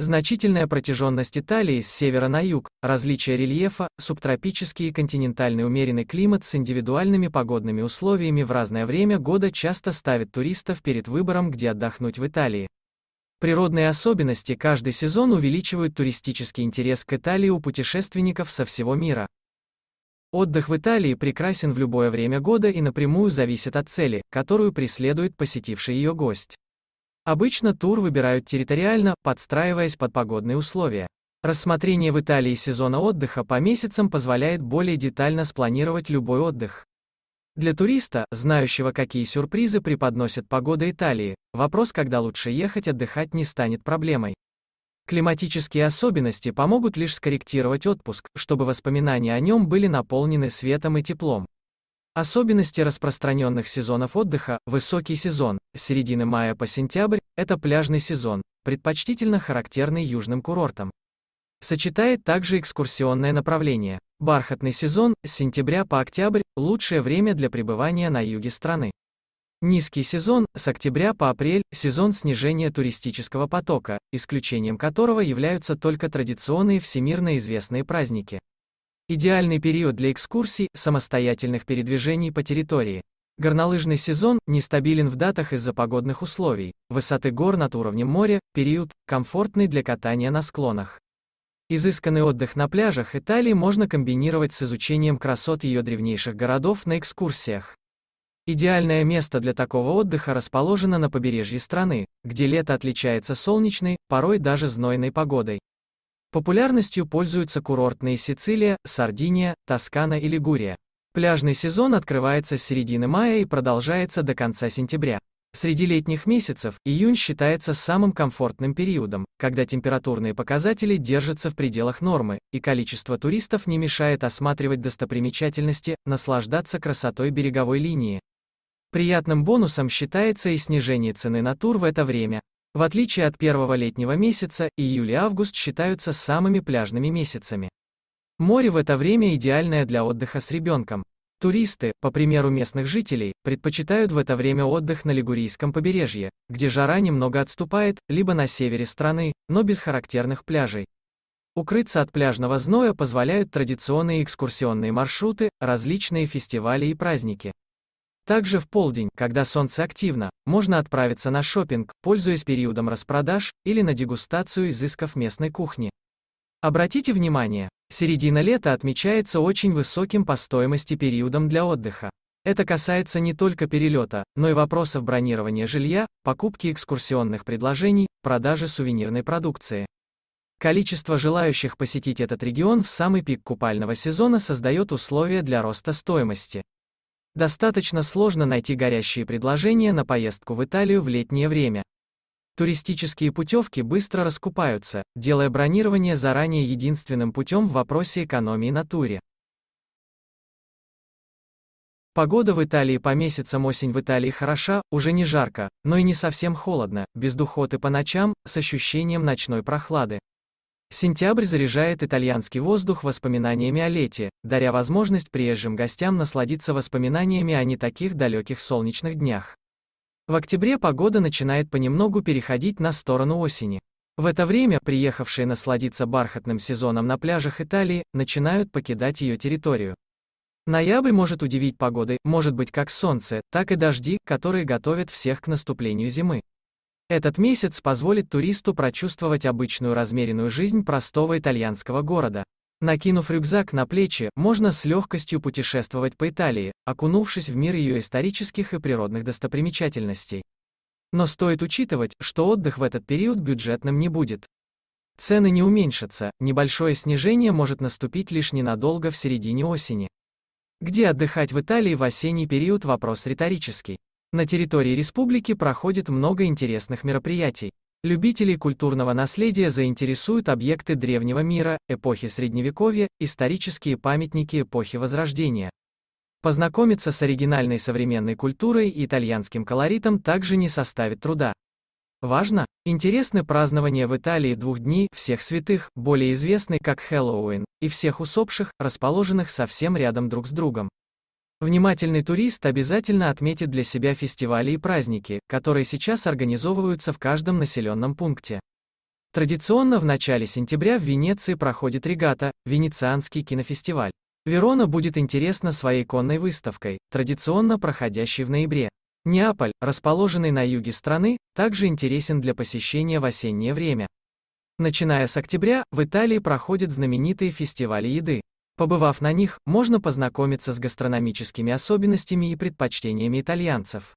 Значительная протяженность Италии с севера на юг, различие рельефа, субтропический и континентальный умеренный климат с индивидуальными погодными условиями в разное время года часто ставит туристов перед выбором, где отдохнуть в Италии. Природные особенности каждый сезон увеличивают туристический интерес к Италии у путешественников со всего мира. Отдых в Италии прекрасен в любое время года и напрямую зависит от цели, которую преследует посетивший ее гость. Обычно тур выбирают территориально, подстраиваясь под погодные условия. Рассмотрение в Италии сезона отдыха по месяцам позволяет более детально спланировать любой отдых. Для туриста, знающего, какие сюрпризы преподносит погода Италии, вопрос, когда лучше ехать отдыхать, не станет проблемой. Климатические особенности помогут лишь скорректировать отпуск, чтобы воспоминания о нем были наполнены светом и теплом. Особенности распространенных сезонов отдыха – высокий сезон, с середины мая по сентябрь, это пляжный сезон, предпочтительно характерный южным курортам. Сочетает также экскурсионное направление. Бархатный сезон, с сентября по октябрь, лучшее время для пребывания на юге страны. Низкий сезон, с октября по апрель, сезон снижения туристического потока, исключением которого являются только традиционные всемирно известные праздники. Идеальный период для экскурсий, самостоятельных передвижений по территории. Горнолыжный сезон нестабилен в датах из-за погодных условий, высоты гор над уровнем моря, период, комфортный для катания на склонах. Изысканный отдых на пляжах Италии можно комбинировать с изучением красот ее древнейших городов на экскурсиях. Идеальное место для такого отдыха расположено на побережье страны, где лето отличается солнечной, порой даже знойной погодой. Популярностью пользуются курортные Сицилия, Сардиния, Тоскана и Лигурия. Пляжный сезон открывается с середины мая и продолжается до конца сентября. Среди летних месяцев июнь считается самым комфортным периодом, когда температурные показатели держатся в пределах нормы, и количество туристов не мешает осматривать достопримечательности, наслаждаться красотой береговой линии. Приятным бонусом считается и снижение цены на тур в это время. В отличие от первого летнего месяца, июль и август считаются самыми пляжными месяцами. Море в это время идеальное для отдыха с ребенком. Туристы, по примеру местных жителей, предпочитают в это время отдых на Лигурийском побережье, где жара немного отступает, либо на севере страны, но без характерных пляжей. Укрыться от пляжного зноя позволяют традиционные экскурсионные маршруты, различные фестивали и праздники. Также в полдень, когда солнце активно, можно отправиться на шопинг, пользуясь периодом распродаж, или на дегустацию изысков местной кухни. Обратите внимание, середина лета отмечается очень высоким по стоимости периодом для отдыха. Это касается не только перелета, но и вопросов бронирования жилья, покупки экскурсионных предложений, продажи сувенирной продукции. Количество желающих посетить этот регион в самый пик купального сезона создает условия для роста стоимости. Достаточно сложно найти горящие предложения на поездку в Италию в летнее время. Туристические путевки быстро раскупаются, делая бронирование заранее единственным путем в вопросе экономии на туре. Погода в Италии по месяцам осень в Италии хороша, уже не жарко, но и не совсем холодно, без духоты по ночам, с ощущением ночной прохлады. Сентябрь заряжает итальянский воздух воспоминаниями о лете, даря возможность приезжим гостям насладиться воспоминаниями о не таких далеких солнечных днях. В октябре погода начинает понемногу переходить на сторону осени. В это время приехавшие насладиться бархатным сезоном на пляжах Италии начинают покидать ее территорию. Ноябрь может удивить погодой, может быть как солнце, так и дожди, которые готовят всех к наступлению зимы. Этот месяц позволит туристу прочувствовать обычную размеренную жизнь простого итальянского города. Накинув рюкзак на плечи, можно с легкостью путешествовать по Италии, окунувшись в мир ее исторических и природных достопримечательностей. Но стоит учитывать, что отдых в этот период бюджетным не будет. Цены не уменьшатся, небольшое снижение может наступить лишь ненадолго в середине осени. Где отдыхать в Италии в осенний период – вопрос риторический. На территории республики проходит много интересных мероприятий. Любителей культурного наследия заинтересуют объекты древнего мира, эпохи Средневековья, исторические памятники эпохи Возрождения. Познакомиться с оригинальной современной культурой и итальянским колоритом также не составит труда. Важно, интересны празднования в Италии двух дней всех святых, более известный как Хэллоуин, и всех усопших, расположенных совсем рядом друг с другом. Внимательный турист обязательно отметит для себя фестивали и праздники, которые сейчас организовываются в каждом населенном пункте. Традиционно в начале сентября в Венеции проходит регата, Венецианский кинофестиваль. Верона будет интересна своей конной выставкой, традиционно проходящей в ноябре. Неаполь, расположенный на юге страны, также интересен для посещения в осеннее время. Начиная с октября, в Италии проходят знаменитые фестивали еды. Побывав на них, можно познакомиться с гастрономическими особенностями и предпочтениями итальянцев.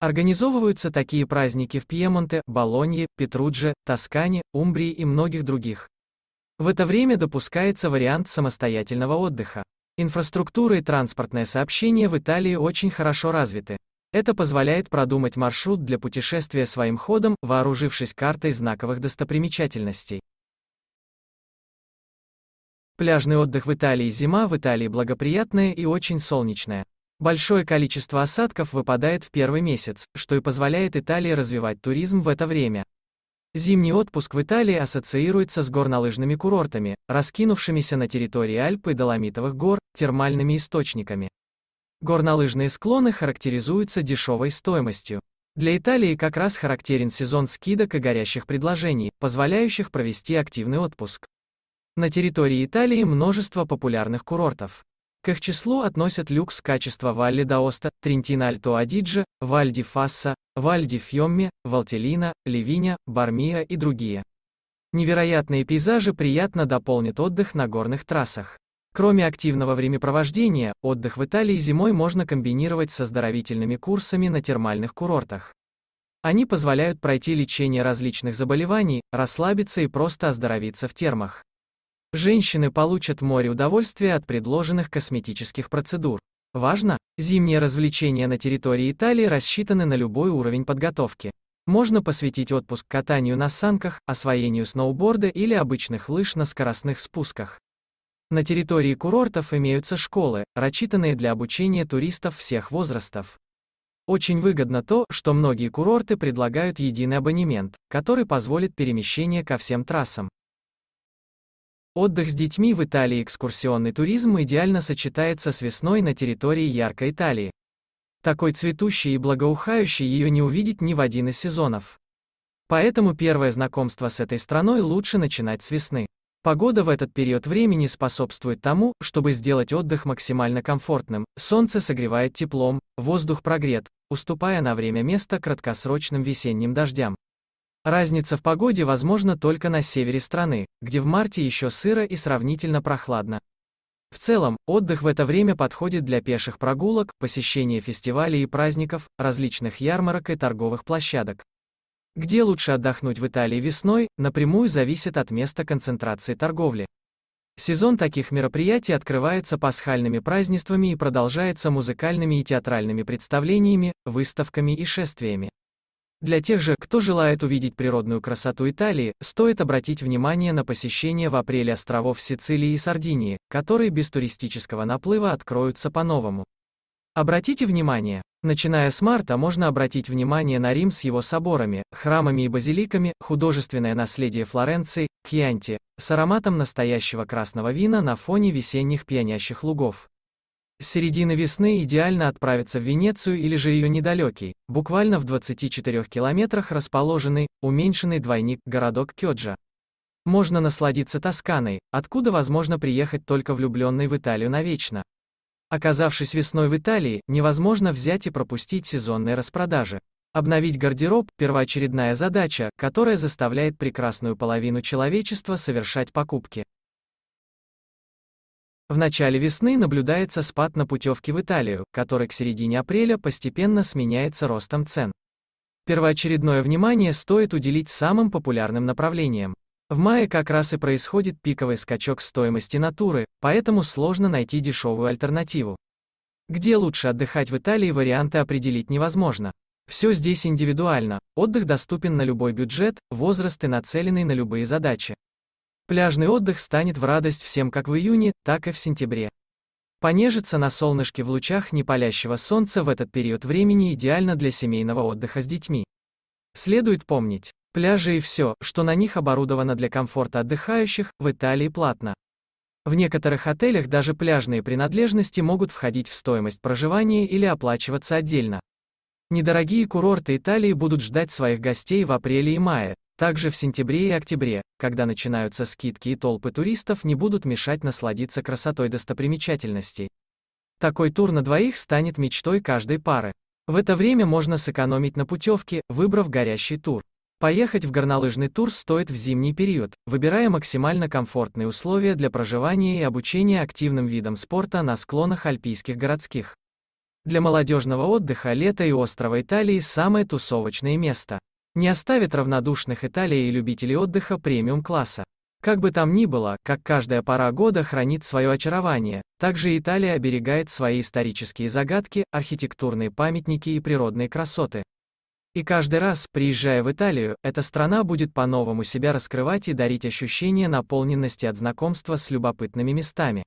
Организовываются такие праздники в Пьемонте, Болонье, Петрудже, Тоскане, Умбрии и многих других. В это время допускается вариант самостоятельного отдыха. Инфраструктура и транспортное сообщение в Италии очень хорошо развиты. Это позволяет продумать маршрут для путешествия своим ходом, вооружившись картой знаковых достопримечательностей. Пляжный отдых в Италии Зима в Италии благоприятная и очень солнечная. Большое количество осадков выпадает в первый месяц, что и позволяет Италии развивать туризм в это время. Зимний отпуск в Италии ассоциируется с горнолыжными курортами, раскинувшимися на территории Альпы и Доломитовых гор, термальными источниками. Горнолыжные склоны характеризуются дешевой стоимостью. Для Италии как раз характерен сезон скидок и горящих предложений, позволяющих провести активный отпуск. На территории Италии множество популярных курортов. К их числу относят люкс качества Валли Даоста, Трентино Альто Адидже, Вальди Фасса, Вальди Фьомме, Валтелина, Левиня, Бармия и другие. Невероятные пейзажи приятно дополнят отдых на горных трассах. Кроме активного времяпровождения, отдых в Италии зимой можно комбинировать со здоровительными курсами на термальных курортах. Они позволяют пройти лечение различных заболеваний, расслабиться и просто оздоровиться в термах. Женщины получат море удовольствия от предложенных косметических процедур. Важно, зимние развлечения на территории Италии рассчитаны на любой уровень подготовки. Можно посвятить отпуск катанию на санках, освоению сноуборда или обычных лыж на скоростных спусках. На территории курортов имеются школы, рассчитанные для обучения туристов всех возрастов. Очень выгодно то, что многие курорты предлагают единый абонемент, который позволит перемещение ко всем трассам. Отдых с детьми в Италии экскурсионный туризм идеально сочетается с весной на территории яркой Италии. Такой цветущий и благоухающий ее не увидеть ни в один из сезонов. Поэтому первое знакомство с этой страной лучше начинать с весны. Погода в этот период времени способствует тому, чтобы сделать отдых максимально комфортным. Солнце согревает теплом, воздух прогрет, уступая на время место краткосрочным весенним дождям. Разница в погоде возможна только на севере страны, где в марте еще сыро и сравнительно прохладно. В целом, отдых в это время подходит для пеших прогулок, посещения фестивалей и праздников, различных ярмарок и торговых площадок. Где лучше отдохнуть в Италии весной, напрямую зависит от места концентрации торговли. Сезон таких мероприятий открывается пасхальными празднествами и продолжается музыкальными и театральными представлениями, выставками и шествиями. Для тех же, кто желает увидеть природную красоту Италии, стоит обратить внимание на посещение в апреле островов Сицилии и Сардинии, которые без туристического наплыва откроются по-новому. Обратите внимание, начиная с марта можно обратить внимание на Рим с его соборами, храмами и базиликами, художественное наследие Флоренции, Кьянти, с ароматом настоящего красного вина на фоне весенних пьянящих лугов. С середины весны идеально отправиться в Венецию или же ее недалекий, буквально в 24 километрах расположенный, уменьшенный двойник, городок Кёджа. Можно насладиться Тосканой, откуда возможно приехать только влюбленный в Италию навечно. Оказавшись весной в Италии, невозможно взять и пропустить сезонные распродажи. Обновить гардероб – первоочередная задача, которая заставляет прекрасную половину человечества совершать покупки. В начале весны наблюдается спад на путевки в Италию, который к середине апреля постепенно сменяется ростом цен. Первоочередное внимание стоит уделить самым популярным направлениям. В мае как раз и происходит пиковый скачок стоимости натуры, поэтому сложно найти дешевую альтернативу. Где лучше отдыхать в Италии варианты определить невозможно. Все здесь индивидуально, отдых доступен на любой бюджет, возраст и нацеленный на любые задачи. Пляжный отдых станет в радость всем как в июне, так и в сентябре. Понежиться на солнышке в лучах непалящего солнца в этот период времени идеально для семейного отдыха с детьми. Следует помнить, пляжи и все, что на них оборудовано для комфорта отдыхающих, в Италии платно. В некоторых отелях даже пляжные принадлежности могут входить в стоимость проживания или оплачиваться отдельно. Недорогие курорты Италии будут ждать своих гостей в апреле и мае, также в сентябре и октябре, когда начинаются скидки и толпы туристов не будут мешать насладиться красотой достопримечательностей. Такой тур на двоих станет мечтой каждой пары. В это время можно сэкономить на путевке, выбрав горящий тур. Поехать в горнолыжный тур стоит в зимний период, выбирая максимально комфортные условия для проживания и обучения активным видам спорта на склонах альпийских городских. Для молодежного отдыха лето и острова Италии самое тусовочное место не оставит равнодушных Италии и любителей отдыха премиум-класса. Как бы там ни было, как каждая пора года хранит свое очарование, также Италия оберегает свои исторические загадки, архитектурные памятники и природные красоты. И каждый раз, приезжая в Италию, эта страна будет по-новому себя раскрывать и дарить ощущение наполненности от знакомства с любопытными местами.